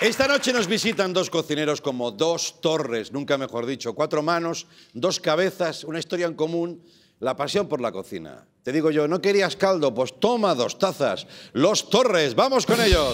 Esta noche nos visitan dos cocineros como dos torres, nunca mejor dicho, cuatro manos, dos cabezas, una historia en común, la pasión por la cocina. Te digo yo, no querías caldo, pues toma dos tazas. Los torres, vamos con ellos.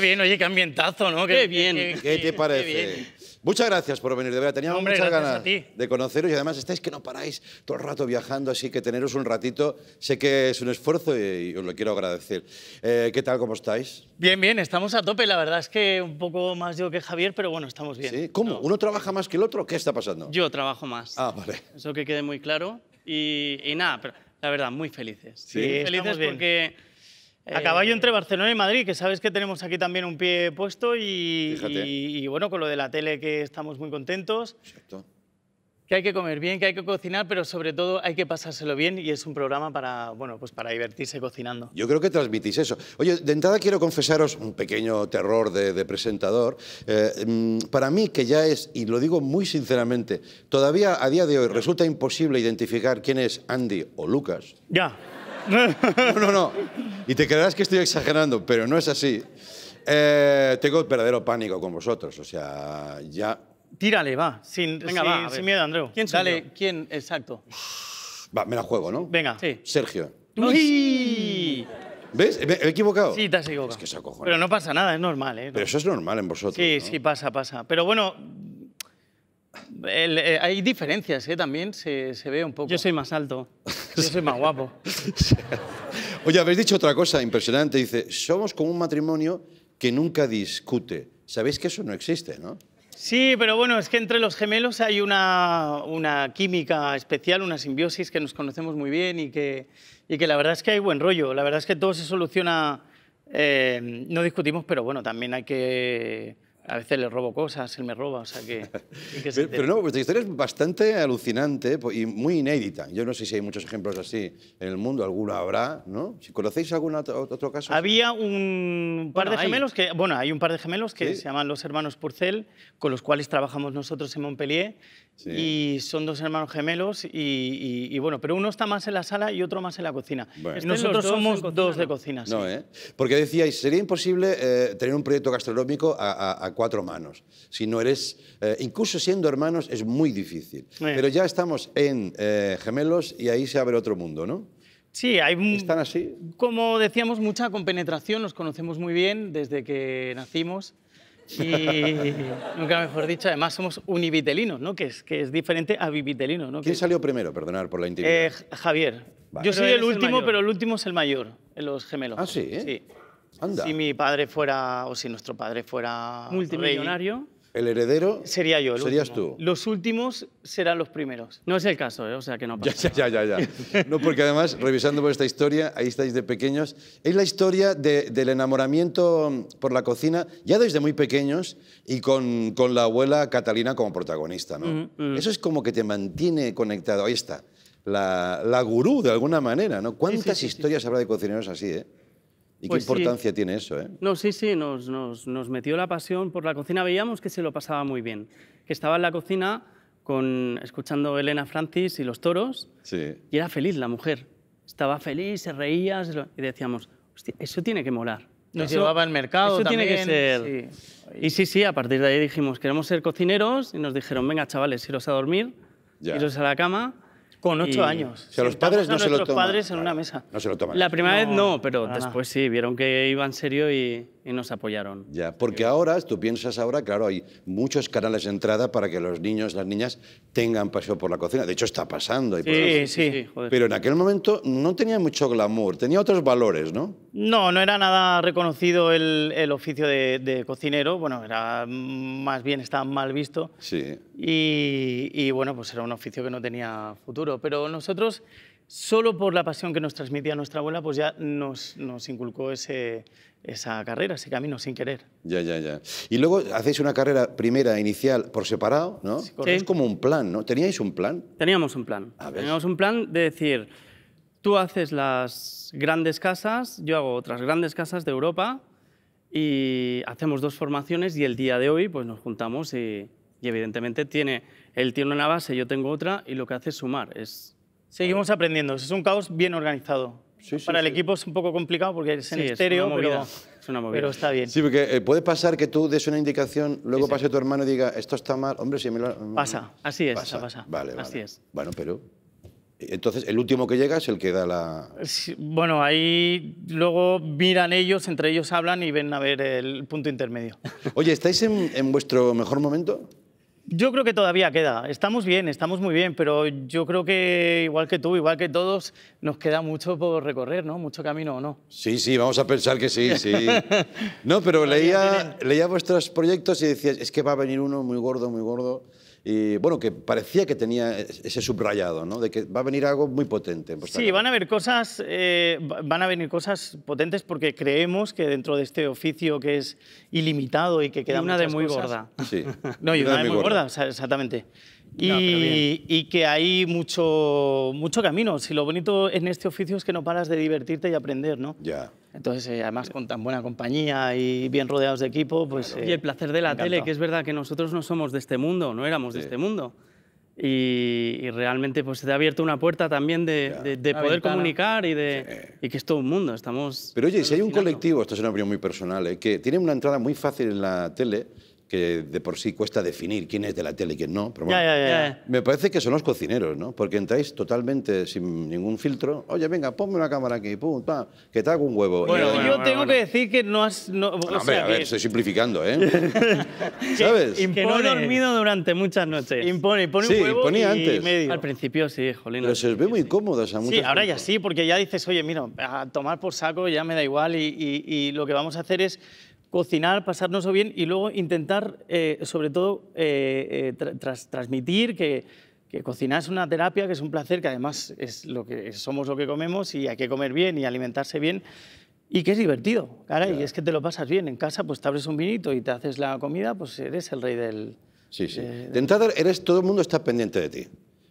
bien, oye, qué ambientazo, ¿no? Qué, bien. Qué, te parece? Muchas gracias por venir, de verdad. Teníamos muchas ganas de conoceros y además estáis que no paráis todo el rato viajando, así que teneros un ratito, sé que es un esfuerzo y, os lo quiero agradecer. Eh, ¿Qué tal, cómo estáis? Bien, bien, estamos a tope, la verdad es que un poco más yo que Javier, pero bueno, estamos bien. ¿Sí? ¿Cómo? ¿Uno trabaja más que el otro? ¿Qué está pasando? Yo trabajo más. Ah, vale. Eso que quede muy claro. Y, nada, pero la verdad, muy felices. Sí, muy felices porque... A caballo entre eh, Barcelona y Madrid, que sabes que tenemos aquí también un pie puesto y, bueno, con lo de la tele que estamos muy contentos. Exacto. Que hay que comer bien, que hay que cocinar, pero sobre todo hay que pasárselo bien y es un programa para, bueno, pues para divertirse cocinando. Yo creo que transmitís eso. Oye, de entrada quiero confesaros un pequeño terror de, presentador. Eh, mm, para mí, que ya es, y lo digo muy sinceramente, todavía a día de hoy resulta imposible identificar quién es Andy o Lucas. Ya. No, no, no. Y te creerás que estoy exagerando, pero no es así. Eh, tengo verdadero pánico con vosotros, o sea, ya... Tírale, va, sin, Venga, va, sin miedo, Andreu. ¿Quién sale, Dale, ¿quién? Exacto. Va, me la juego, ¿no? Venga. Sergio. ¡Uy! ¿Ves? he equivocado? Sí, te has equivocado. Es que se Pero no pasa nada, es normal, ¿eh? Pero eso es normal en vosotros. Sí, sí, pasa, pasa. Pero bueno, eh, hay diferencias, ¿eh? También se, se, ve un poco. Yo soy más alto. Yo soy más guapo. Oye, habéis dicho otra cosa impresionante. Dice, somos como un matrimonio que nunca discute. Sabéis que eso no existe, ¿no? Sí, pero bueno, es que entre los gemelos hay una, una química especial, una simbiosis que nos conocemos muy bien y que, y que la verdad es que hay buen rollo. La verdad es que todo se soluciona... Eh, no discutimos, pero bueno, también hay que a veces le robo cosas, él me roba, o sea que... pero, no, vuestra historia es bastante alucinante y muy inédita. Yo no sé si hay muchos ejemplos así en el mundo, alguno habrá, ¿no? Si conocéis algún otro caso... Había un par de gemelos que... Bueno, hay un par de gemelos que se llaman los hermanos Purcell, con los cuales trabajamos nosotros en Montpellier, y son dos hermanos gemelos, y, bueno, pero uno está más en la sala y otro más en la cocina. Nosotros somos dos de cocina, ¿eh? Porque decíais, sería imposible eh, tener un proyecto gastronómico a, a cuatro manos. Si no eres, eh, incluso siendo hermanos, es muy difícil. Pero ya estamos en eh, gemelos y ahí se abre otro mundo, ¿no? Sí, hay ¿Están así? Como decíamos, mucha compenetración, nos conocemos muy bien desde que nacimos. Y nunca mejor dicho, además somos univitelinos, ¿no? Que es, que es diferente a bivitelino, ¿no? ¿Quién salió primero, perdonar por la intimidad? Eh, Javier. Yo soy el último, pero el último es el mayor, en los gemelos. Ah, sí, Sí. Si mi padre fuera, o si nuestro padre fuera... Multimillonario. ¿El heredero? Sería yo. ¿Serías tú? Los últimos serán los primeros. No es el caso, ¿eh? o sea que no pasa. Ya, ya, ya, ya. no, porque además, revisando por esta historia, ahí estáis de pequeños, es la historia del enamoramiento por la cocina, ya desde muy pequeños y con, la abuela Catalina como protagonista, ¿no? Eso es como que te mantiene conectado. Ahí está. La, gurú, de alguna manera, ¿no? ¿Cuántas historias habrá de cocineros así, eh? ¿Y qué pues importancia tiene eso? Eh? No, sí, sí, nos, nos, nos, metió la pasión por la cocina. Veíamos que se lo pasaba muy bien, que estaba en la cocina con, escuchando Elena Francis y los toros, y era feliz la mujer. Estaba feliz, se reía, y decíamos, Hostia, eso tiene que molar. Nos llevaba al mercado eso tiene que ser. Y sí, sí, a partir de ahí dijimos, queremos ser cocineros, y nos dijeron, venga, chavales, iros a dormir, iros a la cama, con ocho años. O sea, los padres no se lo toman. padres en una mesa. No se lo toman. La primera vez no, pero después sí, vieron que iba en serio y, y nos apoyaron. Ya, porque ahora, tú piensas ahora, claro, hay muchos canales de entrada para que los niños, las niñas tengan pasión por la cocina. De hecho, está pasando. sí, sí, Pero en aquel momento no tenía mucho glamour, tenía otros valores, ¿no? No, no era nada reconocido el, oficio de, cocinero. Bueno, era más bien estaba mal visto. Sí. y bueno, pues era un oficio que no tenía futuro. Pero nosotros solo por la pasión que nos transmitía nuestra abuela, pues ya nos, inculcó ese, esa carrera, ese camino sin querer. Ya, ya, ya. Y luego hacéis una carrera primera, e inicial, por separado, ¿no? Sí, es como un plan, ¿no? ¿Teníais un plan? Teníamos un plan. Teníamos un plan de decir, tú haces las grandes casas, yo hago otras grandes casas de Europa y hacemos dos formaciones y el día de hoy pues nos juntamos y, evidentemente tiene, él tiene una base, yo tengo otra y lo que hace es sumar, es Seguimos aprendiendo. Es un caos bien organizado. Para el equipo es un poco complicado porque es en estéreo, pero, está bien. Sí, porque eh, puede pasar que tú des una indicación, luego pase tu hermano y diga, esto está mal. Hombre, si me Pasa, así es, pasa. pasa. Vale, vale. Así Bueno, pero... Eh, entonces, el último que llega es el que da la... bueno, ahí luego miran ellos, entre ellos hablan y ven a ver el punto intermedio. Oye, ¿estáis en vuestro mejor momento? Yo creo que todavía queda. Estamos bien, estamos muy bien, pero yo creo que igual que tú, igual que todos, nos queda mucho por recorrer, ¿no? Mucho camino, ¿o no? Sí, sí, vamos a pensar que sí, sí. No, pero leía, leía vuestros proyectos y decías, es que va a venir uno muy gordo, muy gordo y bueno, que parecía que tenía ese subrayado, ¿no? De que va a venir algo muy potente. sí, van a haber cosas, eh, van a venir cosas potentes porque creemos que dentro de este oficio que es ilimitado y que queda y una de muy gorda. Sí. no, y una, de muy gorda exactamente. Y, que hay mucho, mucho camino. Si lo bonito en este oficio es que no paras de divertirte y aprender, ¿no? Ya. Entonces, eh, además, con tan buena compañía y bien rodeados de equipo, pues... Eh, y el placer de la tele, que es verdad que nosotros no somos de este mundo, no éramos de este mundo. Y, realmente pues se te ha abierto una puerta también de, poder comunicar y, de, y que es todo un mundo, estamos... Pero oye, si hay un colectivo, esto es una opinión muy personal, eh, que tiene una entrada muy fácil en la tele, que de por sí cuesta definir quién es de la tele y quién no. Me parece que son los cocineros, ¿no? Porque entráis totalmente sin ningún filtro. Oye, venga, ponme una cámara aquí, pum, que te hago un huevo. Bueno, yo tengo que decir que no has... o a ver, estoy simplificando, ¿eh? ¿Sabes? no he dormido durante muchas noches. Impone, pone un huevo y antes. Al principio sí, jolín. Pero se ve muy cómodo a muchos. Sí, ahora ya sí, porque ya dices, oye, mira, a tomar por saco ya me da igual y lo que vamos a hacer es cocinar, pasarnos bien y luego intentar, eh, sobre todo, eh, eh, tras transmitir que, que, cocinar es una terapia, que es un placer, que además es lo que somos lo que comemos y hay que comer bien y alimentarse bien. Y que es divertido, caray, y es que te lo pasas bien. En casa, pues te abres un vinito y te haces la comida, pues eres el rey del... Sí, sí. eres, todo el mundo está pendiente de ti.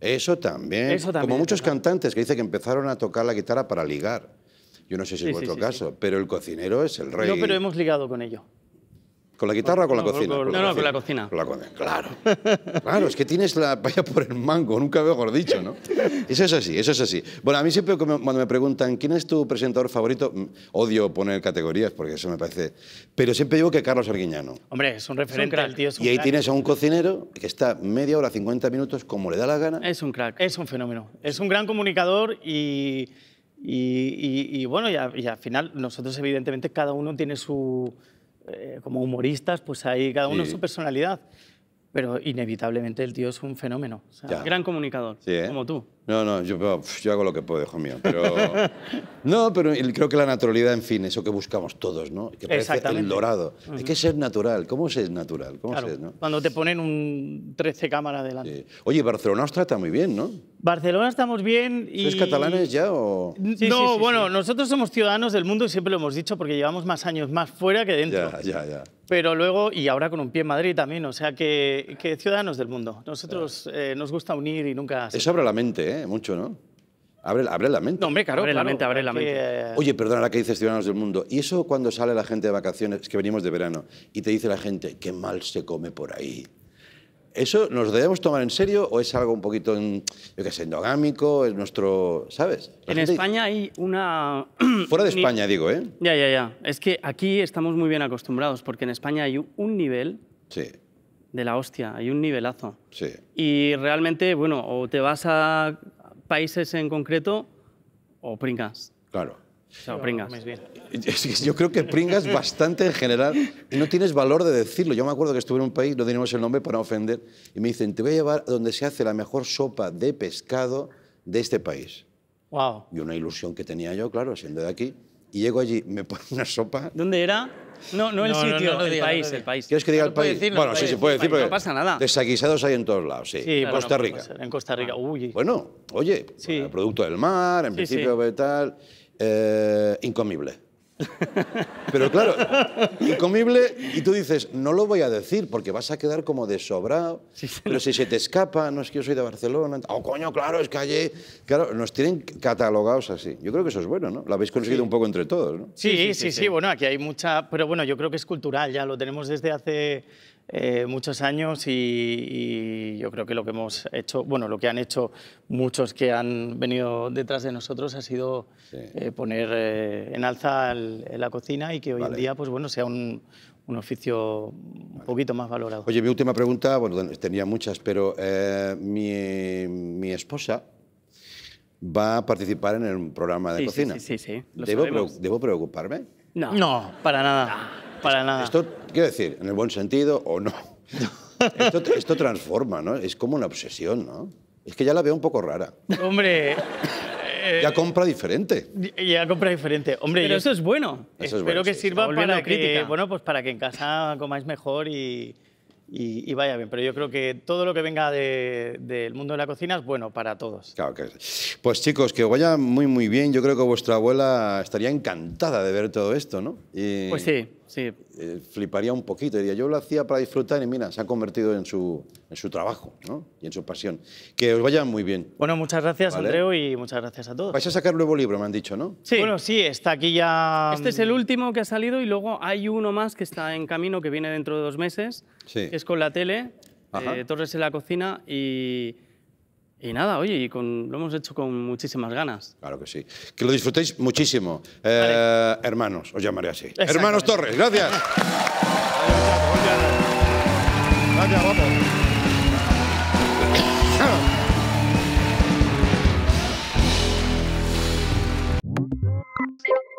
Eso también. Eso también Como muchos cantantes que dicen que empezaron a tocar la guitarra para ligar. Yo no sé si en es vuestro caso, pero el cocinero es el rey. No, pero hemos ligado con ello. ¿Con la guitarra o con la cocina? no, no, con la cocina. Con la cocina, claro. Claro, es que tienes la vaya por el mango, nunca mejor dicho, ¿no? Eso es así, eso es así. Bueno, a mí siempre cuando me preguntan quién es tu presentador favorito, mm, odio poner categorías porque eso me parece... Pero siempre digo que Carlos Arguiñano. Hombre, es un referente, tío Y ahí tienes a un cocinero que está media hora, 50 minutos, como le da la gana. Es un crack, es un fenómeno. Es un gran comunicador y y, bueno, y, al final nosotros evidentemente cada uno tiene su, eh, como humoristas, pues ahí cada uno su personalidad, pero inevitablemente el tío es un fenómeno, o sea, gran comunicador, ¿eh? como tú. No, no, yo, yo, hago lo que puedo, hijo mío. Pero, no, pero creo que la naturalidad, en fin, eso que buscamos todos, ¿no? Que parece el dorado. Hay que ser natural. ¿Cómo se es natural? Cuando te ponen un 13 cámara delante. Oye, Barcelona os trata muy bien, ¿no? Barcelona estamos bien y... ¿Sois catalanes ya o...? no, bueno, nosotros somos ciudadanos del mundo y siempre lo hemos dicho porque llevamos más años más fuera que dentro. Ya, ya, ya. Pero luego, y ahora con un pie en Madrid también, o sea que, que ciudadanos del mundo. Nosotros eh, nos gusta unir y nunca... Eso abre la mente, ¿eh? ¿eh? Mucho, ¿no? Abre, la mente. No, hombre, claro. Abre la mente, abre la mente. Eh, Oye, perdona, la que dices Ciudadanos del Mundo. ¿Y eso cuando sale la gente de vacaciones, que venimos de verano, y te dice la gente, qué mal se come por ahí? ¿Eso nos debemos tomar en serio o es algo un poquito, yo qué sé, endogámico? Es nuestro, ¿sabes? en España hay una... Fuera de España, digo, ¿eh? Ya, ya, ya. Es que aquí estamos muy bien acostumbrados porque en España hay un nivel sí de la hostia, hay un nivelazo. Sí. Y realmente, bueno, o te vas a países en concreto o pringas. Claro. O pringas. Yo creo que pringas bastante en general y no tienes valor de decirlo. Yo me acuerdo que estuve en un país, no teníamos el nombre para ofender, y me dicen, te voy a llevar a donde se hace la mejor sopa de pescado de este país. Wow. Y una ilusión que tenía yo, claro, siendo de aquí y llego allí, me ponen una sopa. ¿Dónde era? No, no el sitio, no, el, país, el país. ¿Quieres que diga el país? bueno, sí, se puede decir, porque no pasa nada. Desaguisados hay en todos lados, sí. Costa pues Rica. En Costa Rica, ah. uy. Bueno, oye, producto del mar, en principio tal. Eh, incomible. Pero claro, incomible, y tú dices, no lo voy a decir porque vas a quedar como de sobrado. pero si se te escapa, no es que yo soy de Barcelona. Oh, coño, claro, es que allí. Claro, nos tienen catalogados así. Yo creo que eso es bueno, ¿no? Lo habéis conseguido un poco entre todos, ¿no? sí sí sí, bueno, aquí hay mucha. Pero bueno, yo creo que es cultural, ya lo tenemos desde hace eh, muchos años y, yo creo que lo que hemos hecho, bueno, lo que han hecho muchos que han venido detrás de nosotros ha sido eh, poner eh, en alza la cocina y que hoy en día, pues bueno, sea un, oficio un poquito más valorado. Oye, mi última pregunta, bueno, tenía muchas, pero mi, esposa va a participar en el programa de cocina. Sí, sí, sí. ¿Debo, ¿Debo preocuparme? No. No, para nada. Para nada. Esto, quiero decir, en el buen sentido o no. Esto, esto transforma, ¿no? Es como una obsesión, ¿no? Es que ya la veo un poco rara. Hombre. Eh, ya compra diferente. Ya compra diferente. Hombre, Pero eso es bueno. espero que sirva para que, bueno, pues para que en casa comáis mejor y, y, vaya bien. Pero yo creo que todo lo que venga del mundo de la cocina es bueno para todos. Claro que Pues chicos, que vaya muy, muy bien. Yo creo que vuestra abuela estaría encantada de ver todo esto, ¿no? Pues sí. Sí. Eh, fliparía un poquito. Diría, yo lo hacía para disfrutar y mira, se ha convertido en su, en su trabajo ¿no? y en su pasión. Que os vaya muy bien. Bueno, muchas gracias, Andreu, y muchas gracias a todos. Vais a sacar nuevo libro, me han dicho, ¿no? Sí. Bueno, sí, está aquí ya. Este es el mm, último que ha salido y luego hay uno más que está en camino, que viene dentro de dos meses. Sí. es con la tele, eh, Torres en la cocina y y nada, oye, y con, lo hemos hecho con muchísimas ganas. Claro que sí. Que lo disfrutéis muchísimo. Eh, hermanos, os llamaré así. Hermanos Torres, gracias. gracias,